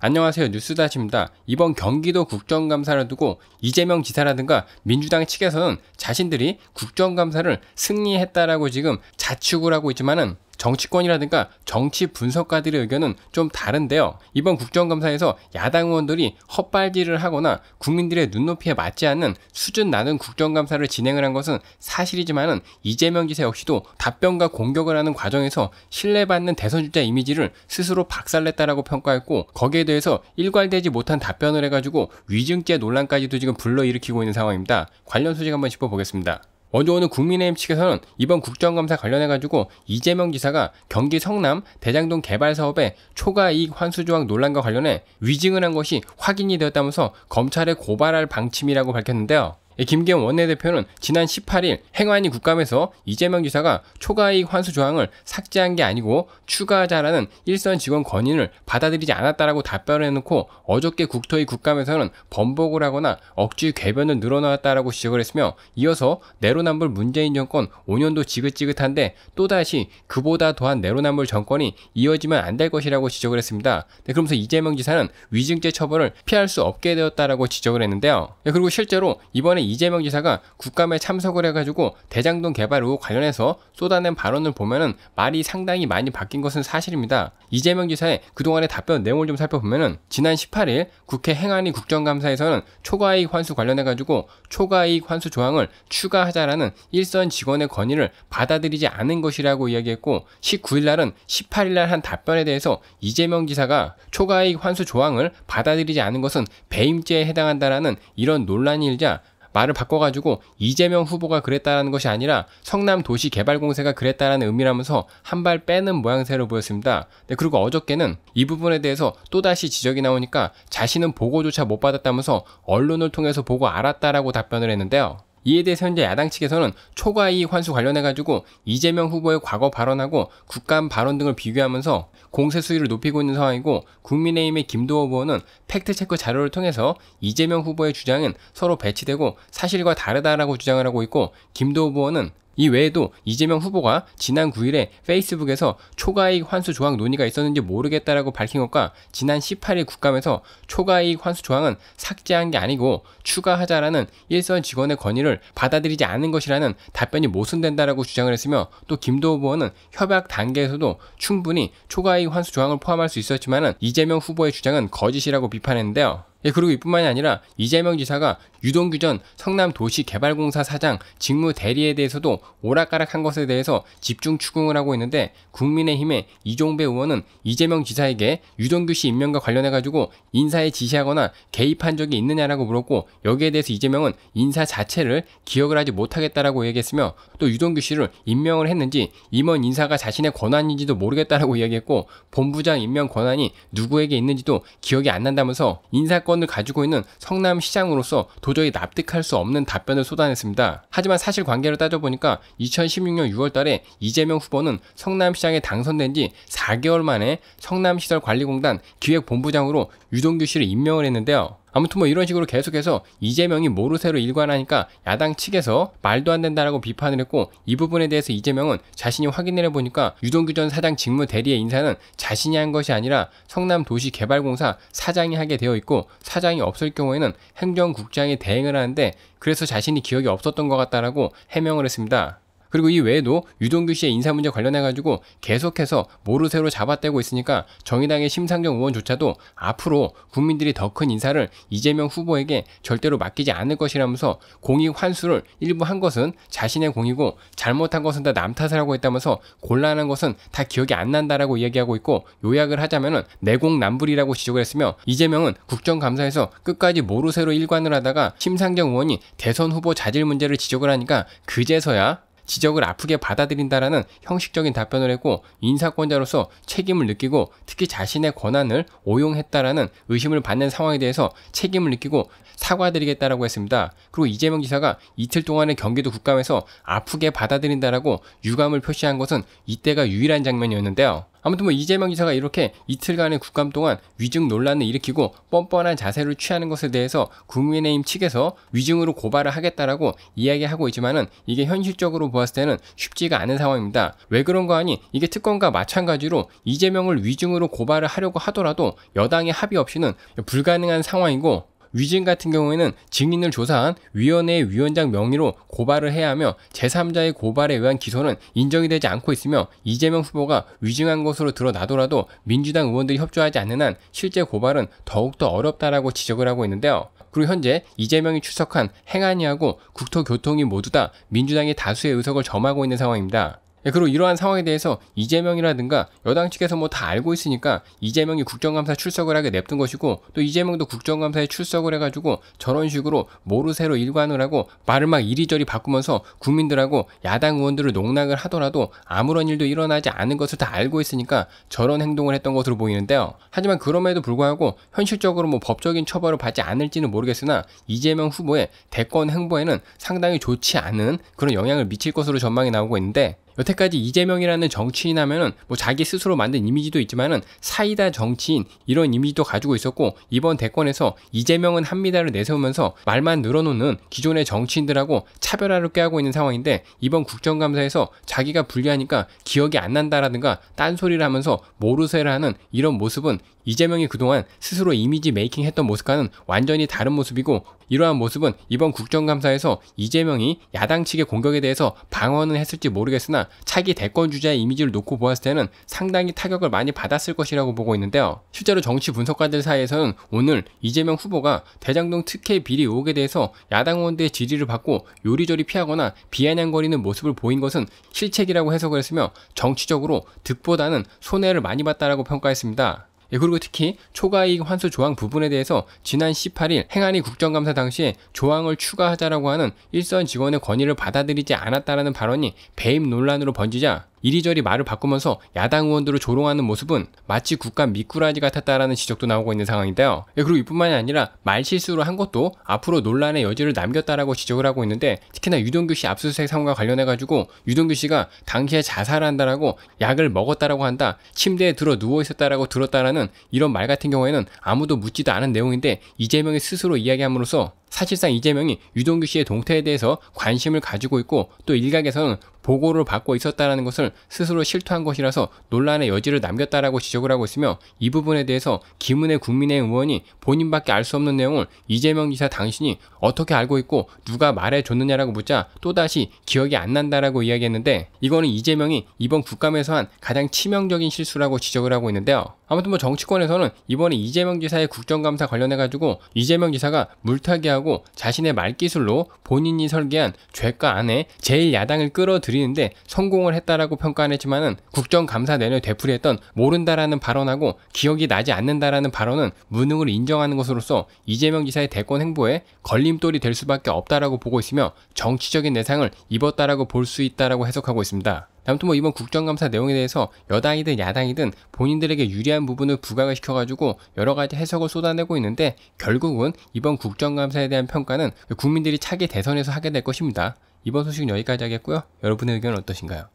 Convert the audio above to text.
안녕하세요. 뉴스다시입니다. 이번 경기도 국정감사를 두고 이재명 지사라든가 민주당 측에서는 자신들이 국정감사를 승리했다라고 지금 자축을 하고 있지만은 정치권이라든가 정치 분석가들의 의견은 좀 다른데요. 이번 국정감사에서 야당 의원들이 헛발질을 하거나 국민들의 눈높이에 맞지 않는 수준 낮은 국정감사를 진행을 한 것은 사실이지만은 이재명 지사 역시도 답변과 공격을 하는 과정에서 신뢰받는 대선주자 이미지를 스스로 박살냈다라고 평가했고 거기에 대해서 일괄되지 못한 답변을 해가지고 위증죄 논란까지도 지금 불러일으키고 있는 상황입니다. 관련 소식 한번 짚어보겠습니다. 어저 오늘 국민의힘 측에서는 이번 국정감사 관련해가지고 이재명 지사가 경기 성남 대장동 개발 사업에 초과 이익 환수 조항 논란과 관련해 위증을 한 것이 확인이 되었다면서 검찰에 고발할 방침이라고 밝혔는데요. 예, 김기현 원내대표는 지난 18일 행안위 국감에서 이재명 지사가 초과이익 환수 조항을 삭제한 게 아니고 추가하자라는 일선 직원 권인을 받아들이지 않았다라고 답변을 해놓고 어저께 국토위 국감에서는 번복을 하거나 억지 궤변을 늘어놨다라고 지적을 했으며 이어서 내로남불 문재인 정권 5년도 지긋지긋한데 또다시 그보다 더한 내로남불 정권이 이어지면 안 될 것이라고 지적을 했습니다. 네, 그러면서 이재명 지사는 위증죄 처벌을 피할 수 없게 되었다라고 지적을 했는데요. 네, 그리고 실제로 이번에 이재명 지사가 국감에 참석을 해가지고 대장동 개발 의혹 관련해서 쏟아낸 발언을 보면은 말이 상당히 많이 바뀐 것은 사실입니다. 이재명 지사의 그동안의 답변 내용을 좀 살펴보면은 지난 18일 국회 행안위 국정감사에서는 초과이익 환수 관련해가지고 초과이익 환수 조항을 추가하자라는 일선 직원의 건의를 받아들이지 않은 것이라고 이야기했고 19일 날은 18일 날 한 답변에 대해서 이재명 지사가 초과이익 환수 조항을 받아들이지 않은 것은 배임죄에 해당한다라는 이런 논란이 일자 말을 바꿔가지고 이재명 후보가 그랬다라는 것이 아니라 성남도시개발공세가 그랬다라는 의미라면서 한 발 빼는 모양새로 보였습니다. 네, 그리고 어저께는 이 부분에 대해서 또다시 지적이 나오니까 자신은 보고조차 못 받았다면서 언론을 통해서 보고 알았다라고 답변을 했는데요. 이에 대해서 현재 야당 측에서는 초과 이익 환수 관련해 가지고 이재명 후보의 과거 발언하고 국감 발언 등을 비교하면서 공세 수위를 높이고 있는 상황이고 국민의힘의 김도호 후보는 팩트체크 자료를 통해서 이재명 후보의 주장은 서로 배치되고 사실과 다르다라고 주장을 하고 있고 김도호 후보는 이 외에도 이재명 후보가 지난 9일에 페이스북에서 초과이익 환수 조항 논의가 있었는지 모르겠다라고 밝힌 것과 지난 18일 국감에서 초과이익 환수 조항은 삭제한 게 아니고 추가하자라는 일선 직원의 건의를 받아들이지 않은 것이라는 답변이 모순된다라고 주장을 했으며 또 김도 후보는 협약 단계에서도 충분히 초과이익 환수 조항을 포함할 수 있었지만 이재명 후보의 주장은 거짓이라고 비판했는데요. 예, 그리고 이뿐만이 아니라 이재명 지사가 유동규 전 성남도시개발공사 사장 직무 대리에 대해서도 오락가락한 것에 대해서 집중 추궁을 하고 있는데 국민의힘의 이종배 의원은 이재명 지사에게 유동규 씨 임명과 관련해가지고 인사에 지시하거나 개입한 적이 있느냐라고 물었고 여기에 대해서 이재명은 인사 자체를 기억을 하지 못하겠다라고 얘기했으며 또 유동규 씨를 임명을 했는지 임원 인사가 자신의 권한인지도 모르겠다라고 이야기했고 본부장 임명 권한이 누구에게 있는지도 기억이 안 난다면서 인사권을 가지고 있는 성남시장으로서 도저히 납득할 수 없는 답변을 쏟아냈습니다. 하지만 사실 관계를 따져보니까 2016년 6월 달에 이재명 후보는 성남시장에 당선된 지 4개월 만에 성남시설관리공단 기획본부장으로 유동규 씨를 임명을 했는데요. 아무튼 뭐 이런 식으로 계속해서 이재명이 모르쇠로 일관하니까 야당 측에서 말도 안 된다라고 비판을 했고 이 부분에 대해서 이재명은 자신이 확인을 해보니까 유동규 전 사장 직무 대리의 인사는 자신이 한 것이 아니라 성남도시개발공사 사장이 하게 되어 있고 사장이 없을 경우에는 행정국장이 대행을 하는데 그래서 자신이 기억이 없었던 것 같다라고 해명을 했습니다. 그리고 이 외에도 유동규 씨의 인사 문제 관련해 가지고 계속해서 모르쇠로 잡아떼고 있으니까 정의당의 심상정 의원조차도 앞으로 국민들이 더 큰 인사를 이재명 후보에게 절대로 맡기지 않을 것이라면서 공익 환수를 일부 한 것은 자신의 공이고 잘못한 것은 다남 탓을 하고 있다면서 곤란한 것은 다 기억이 안 난다라고 이야기하고 있고 요약을 하자면은 내공남불이라고 지적을 했으며 이재명은 국정감사에서 끝까지 모르쇠로 일관을 하다가 심상정 의원이 대선 후보 자질 문제를 지적을 하니까 그제서야 지적을 아프게 받아들인다라는 형식적인 답변을 했고 인사권자로서 책임을 느끼고 특히 자신의 권한을 오용했다라는 의심을 받는 상황에 대해서 책임을 느끼고 사과드리겠다라고 했습니다. 그리고 이재명 지사가 이틀 동안의 경기도 국감에서 아프게 받아들인다라고 유감을 표시한 것은 이때가 유일한 장면이었는데요. 아무튼 뭐 이재명 기사가 이렇게 이틀간의 국감 동안 위증 논란을 일으키고 뻔뻔한 자세를 취하는 것에 대해서 국민의힘 측에서 위증으로 고발을 하겠다라고 이야기하고 있지만은 이게 현실적으로 보았을 때는 쉽지가 않은 상황입니다. 왜 그런가 하니 이게 특검과 마찬가지로 이재명을 위증으로 고발을 하려고 하더라도 여당의 합의 없이는 불가능한 상황이고 위진 같은 경우에는 증인을 조사한 위원회의 위원장 명의로 고발을 해야 하며 제3자의 고발에 의한 기소는 인정이 되지 않고 있으며 이재명 후보가 위증한 것으로 드러나더라도 민주당 의원들이 협조하지 않는 한 실제 고발은 더욱더 어렵다라고 지적을 하고 있는데요. 그리고 현재 이재명이 출석한 행안위하고 국토교통위 모두 다 민주당의 다수의 의석을 점하고 있는 상황입니다. 예, 그리고 이러한 상황에 대해서 이재명이라든가 여당 측에서 뭐 다 알고 있으니까 이재명이 국정감사 출석을 하게 냅둔 것이고 또 이재명도 국정감사에 출석을 해가지고 저런 식으로 모르쇠로 일관을 하고 말을 막 이리저리 바꾸면서 국민들하고 야당 의원들을 농락을 하더라도 아무런 일도 일어나지 않은 것을 다 알고 있으니까 저런 행동을 했던 것으로 보이는데요. 하지만 그럼에도 불구하고 현실적으로 뭐 법적인 처벌을 받지 않을지는 모르겠으나 이재명 후보의 대권 행보에는 상당히 좋지 않은 그런 영향을 미칠 것으로 전망이 나오고 있는데 여태까지 이재명이라는 정치인 하면은 뭐 자기 스스로 만든 이미지도 있지만은 사이다 정치인 이런 이미지도 가지고 있었고 이번 대권에서 이재명은 합니다를 내세우면서 말만 늘어놓는 기존의 정치인들하고 차별화를 꾀하고 있는 상황인데 이번 국정감사에서 자기가 불리하니까 기억이 안 난다라든가 딴소리를 하면서 모르쇠를 하는 이런 모습은 이재명이 그동안 스스로 이미지 메이킹 했던 모습과는 완전히 다른 모습이고 이러한 모습은 이번 국정감사에서 이재명이 야당 측의 공격에 대해서 방어는 했을지 모르겠으나 차기 대권 주자의 이미지를 놓고 보았을 때는 상당히 타격을 많이 받았을 것이라고 보고 있는데요. 실제로 정치 분석가들 사이에서는 오늘 이재명 후보가 대장동 특혜 비리 의혹에 대해서 야당 의원들의 지지를 받고 요리조리 피하거나 비아냥거리는 모습을 보인 것은 실책이라고 해석을 했으며 정치적으로 득보다는 손해를 많이 봤다라고 평가했습니다. 예, 그리고 특히 초과이익 환수 조항 부분에 대해서 지난 18일 행안위 국정감사 당시에 조항을 추가하자라고 하는 일선 직원의 권위를 받아들이지 않았다라는 발언이 배임 논란으로 번지자 이리저리 말을 바꾸면서 야당 의원들을 조롱하는 모습은 마치 국가 미꾸라지 같았다라는 지적도 나오고 있는 상황인데요. 예, 그리고 이뿐만이 아니라 말실수로 한 것도 앞으로 논란의 여지를 남겼다라고 지적을 하고 있는데 특히나 유동규 씨 압수수색 사건과 관련해가지고 유동규 씨가 당시에 자살한다라고 약을 먹었다라고 한다 침대에 들어 누워있었다라고 들었다라는 이런 말 같은 경우에는 아무도 묻지도 않은 내용인데 이재명이 스스로 이야기함으로써 사실상 이재명이 유동규 씨의 동태에 대해서 관심을 가지고 있고 또 일각에서는 보고를 받고 있었다라는 것을 스스로 실토한 것이라서 논란의 여지를 남겼다라고 지적을 하고 있으며 이 부분에 대해서 김은혜 국민의 의원이 본인밖에 알 수 없는 내용을 이재명 지사 당신이 어떻게 알고 있고 누가 말해줬느냐라고 묻자 또다시 기억이 안 난다라고 이야기했는데 이거는 이재명이 이번 국감에서 한 가장 치명적인 실수라고 지적을 하고 있는데요. 아무튼 뭐 정치권에서는 이번에 이재명 지사의 국정감사 관련해가지고 이재명 지사가 물타기하고 포기하고 자신의 말기술로 본인이 설계한 죄가 안에 제1야당을 끌어들이는데 성공을 했다라고 평가는 했지만은 국정감사 내내 되풀이했던 모른다라는 발언하고 기억이 나지 않는다라는 발언은 무능을 인정하는 것으로서 이재명 지사의 대권 행보에 걸림돌이 될 수밖에 없다라고 보고 있으며 정치적인 내상을 입었다라고 볼 수 있다라고 해석하고 있습니다. 아무튼 뭐 이번 국정감사 내용에 대해서 여당이든 야당이든 본인들에게 유리한 부분을 부각을 시켜가지고 여러 가지 해석을 쏟아내고 있는데 결국은 이번 국정감사에 대한 평가는 국민들이 차기 대선에서 하게 될 것입니다. 이번 소식 은 여기까지 하겠고요. 여러분의 의견은 어떠신가요?